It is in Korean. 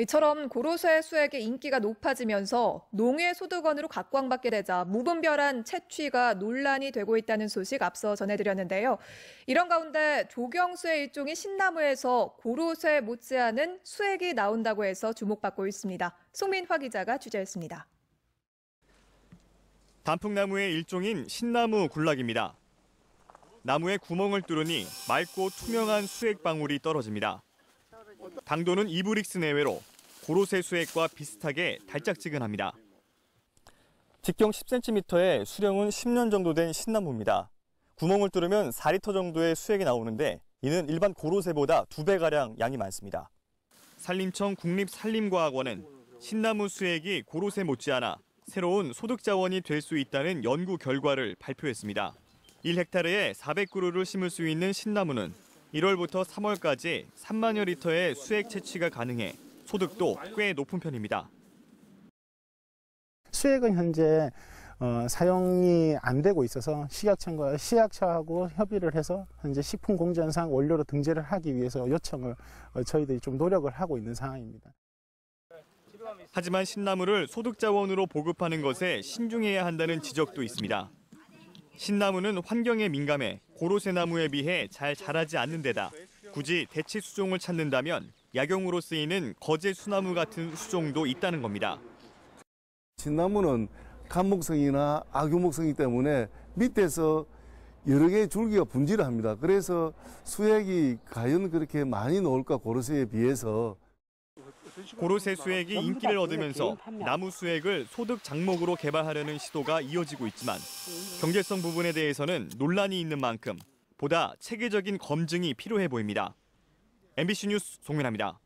이처럼 고로쇠 수액의 인기가 높아지면서 농해 소득원으로 각광받게 되자 무분별한 채취가 논란이 되고 있다는 소식 앞서 전해드렸는데요. 이런 가운데 조경수의 일종인 신나무에서 고로쇠 못지않은 수액이 나온다고 해서 주목받고 있습니다. 송민화 기자가 취재했습니다. 단풍나무의 일종인 신나무 군락입니다. 나무에 구멍을 뚫으니 맑고 투명한 수액 방울이 떨어집니다. 당도는 이브릭스 내외로 고로쇠 수액과 비슷하게 달짝지근합니다. 직경 10cm에 수령은 10년 정도 된 신나무입니다. 구멍을 뚫으면 4리터 정도의 수액이 나오는데 이는 일반 고로쇠보다 2배가량 양이 많습니다. 산림청 국립산림과학원은 신나무 수액이 고로쇠 못지않아 새로운 소득 자원이 될 수 있다는 연구 결과를 발표했습니다. 1헥타르에 400그루를 심을 수 있는 신나무는 1월부터 3월까지 3만여 리터의 수액 채취가 가능해 소득도 꽤 높은 편입니다. 수액은 현재 어, 사용이 안 되고 있어서 식약청과 시약처하고 협의를 해서 현재 식품공전상 원료로 등재를 하기 위해서 요청을 어, 저희들이 좀 노력을 하고 있는 상황입니다. 하지만 신나물을 소득자원으로 보급하는 것에 신중해야 한다는 지적도 있습니다. 신나무는 환경에 민감해 고로쇠나무에 비해 잘 자라지 않는 데다 굳이 대체 수종을 찾는다면 야경으로 쓰이는 거제 수나무 같은 수종도 있다는 겁니다. 진나무는 간목성이나악용목성이 때문에 밑에서 여러 개의 줄기가 분질 합니다. 그래서 수액이 과연 그렇게 많이 나올까 고로쇠에 비해서 고로쇠 수액이 인기를 얻으면서 나무 수액을 소득 장목으로 개발하려는 시도가 이어지고 있지만 경제성 부분에 대해서는 논란이 있는 만큼 보다 체계적인 검증이 필요해 보입니다. MBC 뉴스 송민아입니다.